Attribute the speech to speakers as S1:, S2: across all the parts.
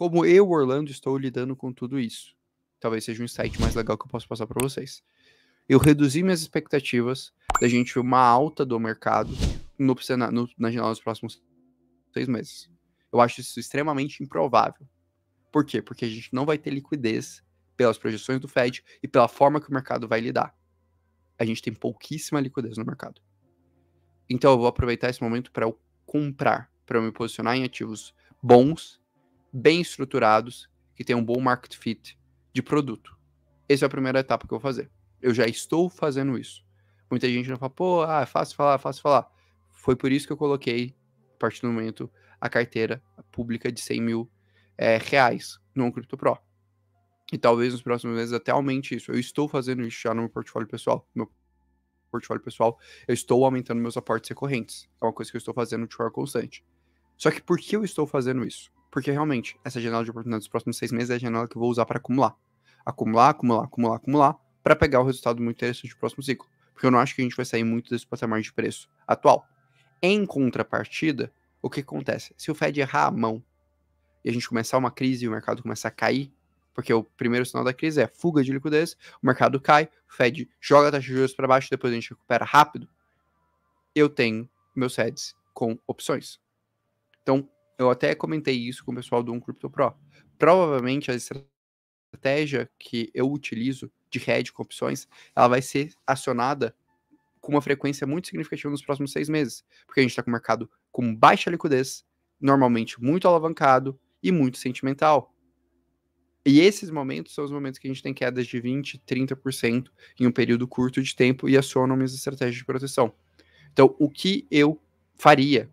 S1: como eu, Orlando, estou lidando com tudo isso. Talvez seja um insight mais legal que eu posso passar para vocês. Eu reduzi minhas expectativas da gente ver uma alta do mercado no, na, no, na janela dos próximos seis meses. Eu acho isso extremamente improvável. Por quê? Porque a gente não vai ter liquidez pelas projeções do Fed e pela forma que o mercado vai lidar. A gente tem pouquíssima liquidez no mercado. Então eu vou aproveitar esse momento para comprar, para me posicionar em ativos bons bem estruturados, que tenham um bom market fit de produto. Essa é a primeira etapa que eu vou fazer. Eu já estou fazendo isso. Muita gente não fala, pô, ah, é fácil falar, é fácil falar. Foi por isso que eu coloquei, a partir do momento, a carteira pública de 100 mil é, reais no Crypto Pro. E talvez nos próximos meses até aumente isso. Eu estou fazendo isso já no meu portfólio pessoal. Meu portfólio pessoal, eu estou aumentando meus aportes recorrentes. É uma coisa que eu estou fazendo de forma constante. Só que por que eu estou fazendo isso? Porque realmente, essa janela de oportunidade dos próximos seis meses é a janela que eu vou usar para acumular. Acumular, acumular, acumular, acumular, para pegar o resultado muito interessante do próximo ciclo. Porque eu não acho que a gente vai sair muito desse patamar de preço atual. Em contrapartida, o que acontece? Se o Fed errar a mão e a gente começar uma crise e o mercado começar a cair, porque o primeiro sinal da crise é fuga de liquidez, o mercado cai, o Fed joga a taxa de juros para baixo, depois a gente recupera rápido, eu tenho meus SEDs com opções. Então, eu até comentei isso com o pessoal do Crypto Pro. Provavelmente a estratégia que eu utilizo de hedge com opções, ela vai ser acionada com uma frequência muito significativa nos próximos seis meses, porque a gente está com um mercado com baixa liquidez, normalmente muito alavancado e muito sentimental. E esses momentos são os momentos que a gente tem quedas de 20%, 30% em um período curto de tempo e acionam minhas estratégias de proteção. Então, o que eu faria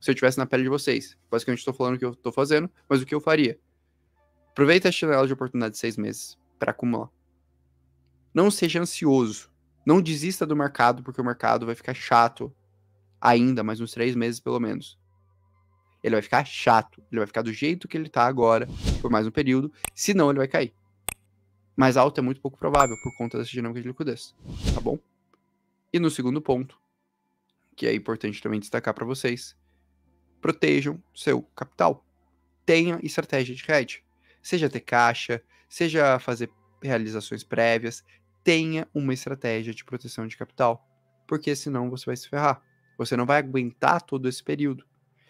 S1: se eu estivesse na pele de vocês. Basicamente, estou falando o que eu estou fazendo, mas o que eu faria. Aproveita a janela de oportunidade de seis meses para acumular. Não seja ansioso. Não desista do mercado, porque o mercado vai ficar chato ainda, mais uns três meses pelo menos. Ele vai ficar chato. Ele vai ficar do jeito que ele está agora, por mais um período. Senão, ele vai cair. Mas alto é muito pouco provável, por conta dessa dinâmica de liquidez. Tá bom? E no segundo ponto, que é importante também destacar para vocês, protejam seu capital. Tenha estratégia de hedge. Seja ter caixa, seja fazer realizações prévias, tenha uma estratégia de proteção de capital, porque senão você vai se ferrar. Você não vai aguentar todo esse período,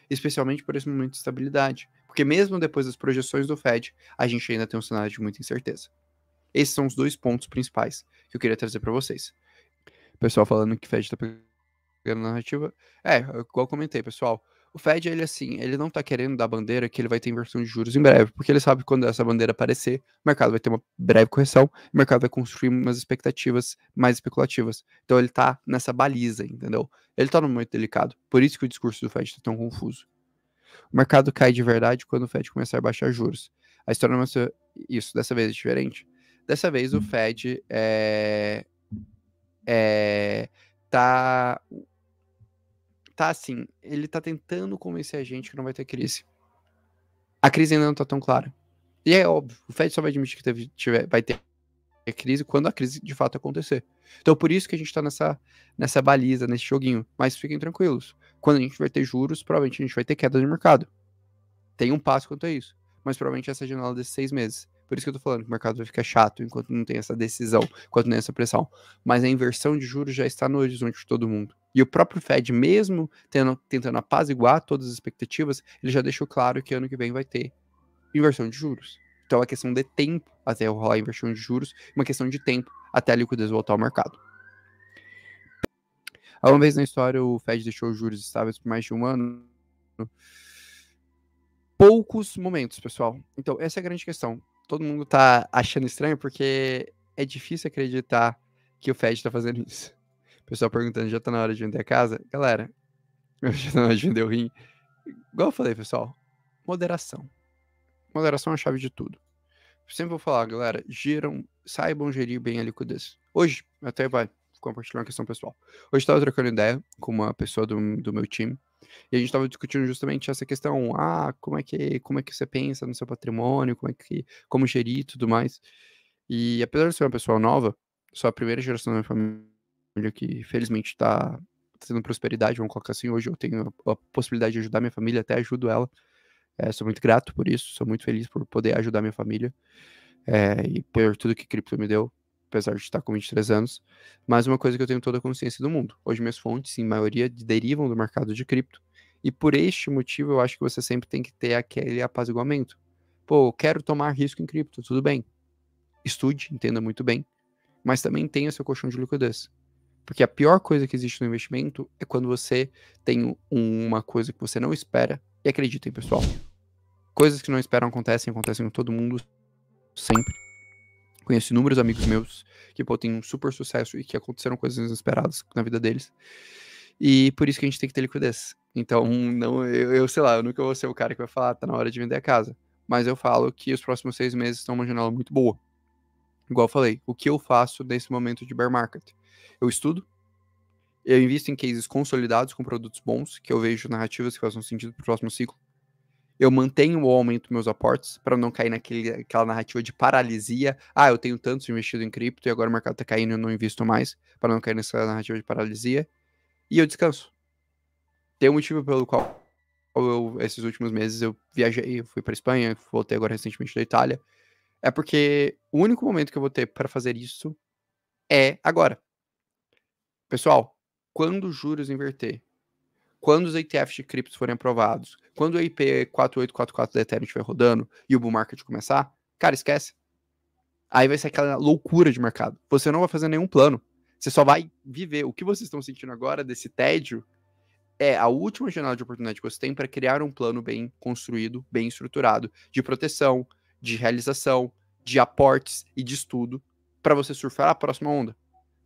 S1: especialmente por esse momento de estabilidade, porque mesmo depois das projeções do Fed, a gente ainda tem um cenário de muita incerteza. Esses são os dois pontos principais que eu queria trazer para vocês. pessoal falando que o Fed está pegando narrativa. É, igual eu comentei, pessoal, o Fed, ele assim, ele não tá querendo dar bandeira que ele vai ter inversão de juros em breve, porque ele sabe que quando essa bandeira aparecer, o mercado vai ter uma breve correção, o mercado vai construir umas expectativas mais especulativas. Então ele tá nessa baliza, entendeu? Ele tá num momento delicado, por isso que o discurso do Fed tá tão confuso. O mercado cai de verdade quando o Fed começar a baixar juros. A história não é isso, dessa vez é diferente. Dessa vez o uhum. Fed é, é, tá tá assim, ele tá tentando convencer a gente que não vai ter crise. A crise ainda não tá tão clara. E é óbvio, o Fed só vai admitir que teve, tiver, vai ter crise quando a crise de fato acontecer. Então por isso que a gente tá nessa, nessa baliza, nesse joguinho. Mas fiquem tranquilos. Quando a gente vai ter juros, provavelmente a gente vai ter queda de mercado. Tem um passo quanto a isso. Mas provavelmente essa janela desses seis meses. Por isso que eu tô falando que o mercado vai ficar chato enquanto não tem essa decisão, enquanto não tem essa pressão. Mas a inversão de juros já está no horizonte de todo mundo. E o próprio Fed, mesmo tendo, tentando apaziguar todas as expectativas, ele já deixou claro que ano que vem vai ter inversão de juros. Então é uma questão de tempo até rolar a inversão de juros, uma questão de tempo até a liquidez voltar ao mercado. Alguma vez na história o Fed deixou os juros estáveis por mais de um ano? Poucos momentos, pessoal. Então, essa é a grande questão todo mundo tá achando estranho porque é difícil acreditar que o Fed tá fazendo isso. O pessoal perguntando, já tá na hora de vender a casa? Galera, já tá na hora de vender o rim. Igual eu falei, pessoal, moderação. Moderação é a chave de tudo. sempre vou falar, galera, giram, saibam gerir bem a liquidez. Hoje, até vai compartilhar uma questão pessoal. Hoje eu tava trocando ideia com uma pessoa do, do meu time, e a gente estava discutindo justamente essa questão, ah, como é que como é que você pensa no seu patrimônio, como é que como gerir e tudo mais. E apesar de ser uma pessoa nova, sou a primeira geração da minha família que felizmente está tendo prosperidade, vamos colocar assim, hoje eu tenho a possibilidade de ajudar minha família, até ajudo ela. É, sou muito grato por isso, sou muito feliz por poder ajudar minha família é, e por tudo que cripto me deu apesar de estar com 23 anos, mas uma coisa que eu tenho toda a consciência do mundo. Hoje minhas fontes, em maioria, derivam do mercado de cripto, e por este motivo eu acho que você sempre tem que ter aquele apaziguamento. Pô, eu quero tomar risco em cripto, tudo bem. Estude, entenda muito bem, mas também tenha seu colchão de liquidez. Porque a pior coisa que existe no investimento é quando você tem uma coisa que você não espera e acreditem pessoal. Coisas que não esperam acontecem, acontecem com todo mundo sempre. Conheço inúmeros amigos meus que pô, têm um super sucesso e que aconteceram coisas inesperadas na vida deles. E por isso que a gente tem que ter liquidez. Então, não, eu, eu sei lá, eu nunca vou ser o cara que vai falar, ah, tá na hora de vender a casa. Mas eu falo que os próximos seis meses estão uma janela muito boa. Igual eu falei, o que eu faço nesse momento de bear market? Eu estudo, eu invisto em cases consolidados com produtos bons, que eu vejo narrativas que façam sentido para o próximo ciclo eu mantenho ou aumento meus aportes para não cair naquela narrativa de paralisia. Ah, eu tenho tantos investido em cripto e agora o mercado está caindo e eu não invisto mais, para não cair nessa narrativa de paralisia. E eu descanso. Tem um motivo pelo qual eu, esses últimos meses eu viajei, eu fui para Espanha, voltei agora recentemente da Itália. É porque o único momento que eu vou ter para fazer isso é agora. Pessoal, quando os juros inverter, quando os ETFs de criptos forem aprovados, quando o IP 4844 da Ethereum estiver rodando e o bull market começar, cara, esquece. Aí vai ser aquela loucura de mercado. Você não vai fazer nenhum plano. Você só vai viver. O que vocês estão sentindo agora desse tédio é a última janela de oportunidade que você tem para criar um plano bem construído, bem estruturado, de proteção, de realização, de aportes e de estudo para você surfar a próxima onda.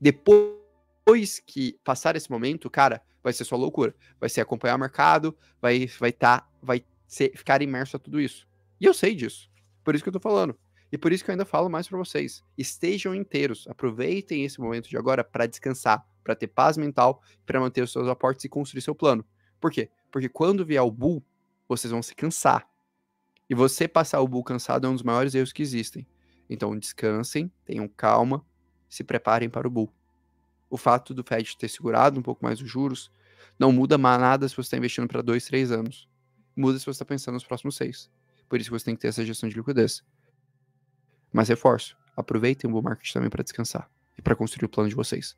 S1: Depois depois que passar esse momento, cara, vai ser sua loucura. Vai ser acompanhar o mercado, vai vai tá, vai ser, ficar imerso a tudo isso. E eu sei disso. Por isso que eu tô falando. E por isso que eu ainda falo mais para vocês. Estejam inteiros, aproveitem esse momento de agora para descansar, para ter paz mental, para manter os seus aportes e construir seu plano. Por quê? Porque quando vier o bull, vocês vão se cansar. E você passar o bull cansado é um dos maiores erros que existem. Então descansem, tenham calma, se preparem para o bull o fato do Fed ter segurado um pouco mais os juros não muda mais nada se você está investindo para dois, três anos. Muda se você está pensando nos próximos seis. Por isso que você tem que ter essa gestão de liquidez. Mas reforço, aproveitem o bull market também para descansar e para construir o plano de vocês.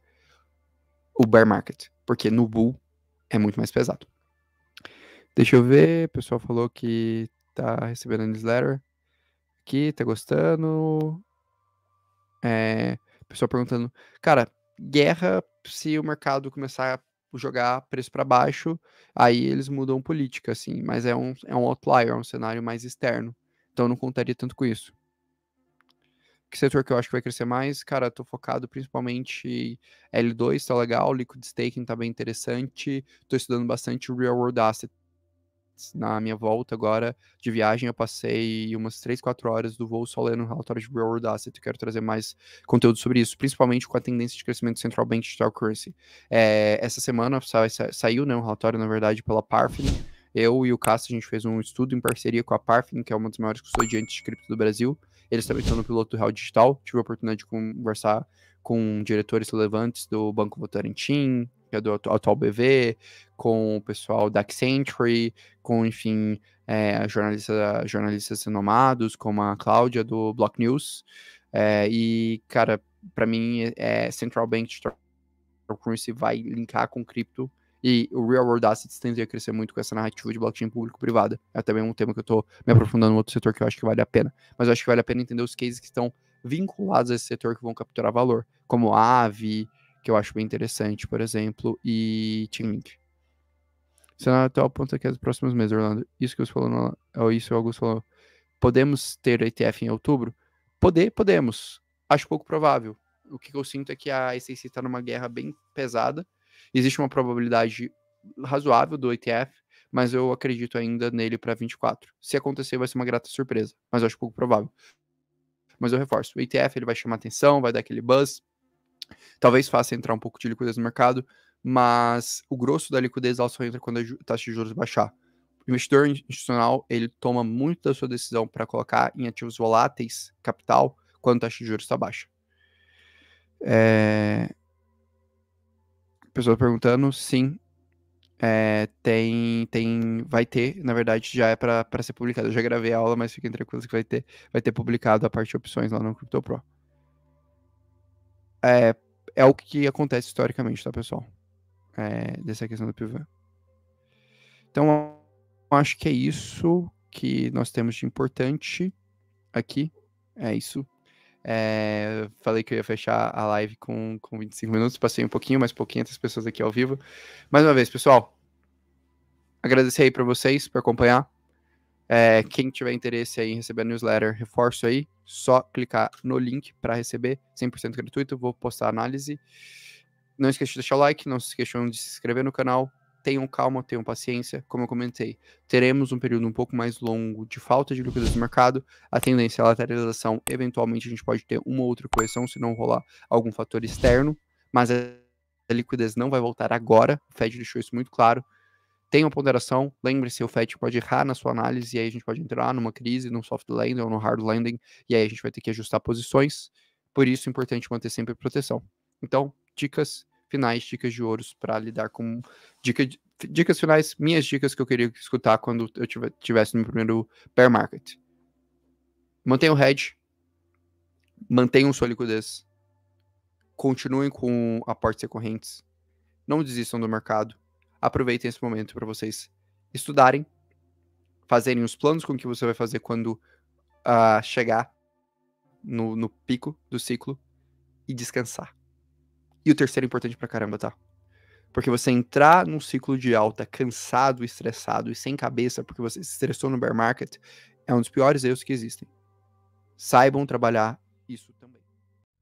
S1: O bear market, porque no bull é muito mais pesado. Deixa eu ver, o pessoal falou que tá recebendo a newsletter aqui, tá gostando. É, o pessoal perguntando, cara, guerra se o mercado começar a jogar preço para baixo, aí eles mudam política, assim, mas é um, é um outlier, é um cenário mais externo. Então não contaria tanto com isso. Que setor que eu acho que vai crescer mais? Cara, tô focado principalmente L2, tá legal, liquid staking tá bem interessante, tô estudando bastante real world asset na minha volta agora de viagem, eu passei umas 3, 4 horas do voo só lendo um relatório de World Asset. Eu quero trazer mais conteúdo sobre isso, principalmente com a tendência de crescimento do Central Bank Digital Currency. É, essa semana sa sa saiu né, um relatório, na verdade, pela Parfin. Eu e o Cássio, a gente fez um estudo em parceria com a Parfin, que é uma das maiores custodiantes de cripto do Brasil. Eles também estão no piloto do Real Digital. Tive a oportunidade de conversar com diretores relevantes do Banco Votorantim, que é do atual BV, com o pessoal da Accenture, com, enfim, é, jornalista, jornalistas renomados, como a Cláudia do Block News. É, e, cara, para mim, é, é, Central Bank Digital Currency vai linkar com cripto e o Real World Assets tende a crescer muito com essa narrativa de blockchain público-privada. É também um tema que eu estou me aprofundando no outro setor que eu acho que vale a pena. Mas eu acho que vale a pena entender os cases que estão vinculados a esse setor que vão capturar valor, como a AVE, que eu acho bem interessante, por exemplo, e Team Link. Senado atual aponta que é dos próximos meses, Orlando. Isso que você falou, no, é isso o Augusto falou. Podemos ter ETF em outubro? Poder, podemos. Acho pouco provável. O que eu sinto é que a SEC está numa guerra bem pesada. Existe uma probabilidade razoável do ETF, mas eu acredito ainda nele para 24. Se acontecer, vai ser uma grata surpresa, mas eu acho pouco provável. Mas eu reforço, o ETF ele vai chamar atenção, vai dar aquele buzz, Talvez faça entrar um pouco de liquidez no mercado, mas o grosso da liquidez ela só entra quando a taxa de juros baixar. O investidor institucional ele toma muito da sua decisão para colocar em ativos voláteis capital quando a taxa de juros está baixa. É... Pessoa perguntando, sim, é, tem, tem, vai ter, na verdade já é para ser publicado. Eu já gravei a aula, mas fiquem tranquilos que vai ter, vai ter publicado a parte de opções lá no CryptoPro. É, é o que acontece historicamente, tá, pessoal? É, dessa questão do pivô. Então, acho que é isso que nós temos de importante aqui. É isso. É, falei que eu ia fechar a live com, com 25 minutos, passei um pouquinho, mais pouquinho, as pessoas aqui ao vivo. Mais uma vez, pessoal, agradecer aí para vocês por acompanhar. É, quem tiver interesse em receber a newsletter, reforço aí, só clicar no link para receber, 100% gratuito, vou postar a análise. Não esqueça de deixar o like, não se esqueçam de se inscrever no canal. Tenham calma, tenham paciência. Como eu comentei, teremos um período um pouco mais longo de falta de liquidez no mercado. A tendência é a lateralização. Eventualmente, a gente pode ter uma ou outra correção se não rolar algum fator externo. Mas a liquidez não vai voltar agora. O Fed deixou isso muito claro tenha ponderação. Lembre-se, o FED pode errar na sua análise e aí a gente pode entrar numa crise, num soft landing ou no hard landing, e aí a gente vai ter que ajustar posições. Por isso é importante manter sempre proteção. Então, dicas finais, dicas de ouros para lidar com dica, dicas finais, minhas dicas que eu queria escutar quando eu tivesse no primeiro bear market. Mantenham o hedge, mantenham sua liquidez, continuem com aportes recorrentes, não desistam do mercado, aproveitem esse momento para vocês estudarem, fazerem os planos com que você vai fazer quando uh, chegar no, no pico do ciclo e descansar. E o terceiro é importante pra caramba, tá? Porque você entrar num ciclo de alta cansado, estressado e sem cabeça porque você se estressou no bear market é um dos piores erros que existem. Saibam trabalhar isso também.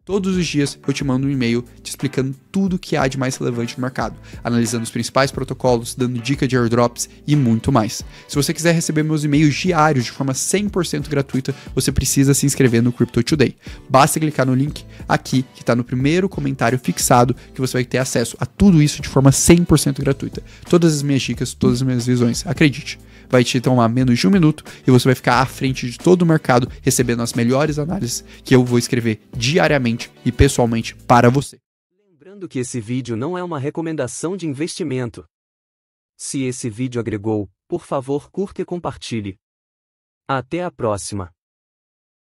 S1: Todos os dias eu te mando um e-mail te explicando tudo o que há de mais relevante no mercado, analisando os principais protocolos, dando dica de airdrops e muito mais. Se você quiser receber meus e-mails diários de forma 100% gratuita, você precisa se inscrever no Crypto Today. Basta clicar no link aqui que está no primeiro comentário fixado que você vai ter acesso a tudo isso de forma 100% gratuita. Todas as minhas dicas, todas as minhas visões, acredite vai te tomar menos de um minuto e você vai ficar à frente de todo o mercado recebendo as melhores análises que eu vou escrever diariamente profissionalmente e pessoalmente para você. Lembrando que esse vídeo não é uma recomendação de investimento. Se esse vídeo agregou, por favor curta e compartilhe. Até a próxima!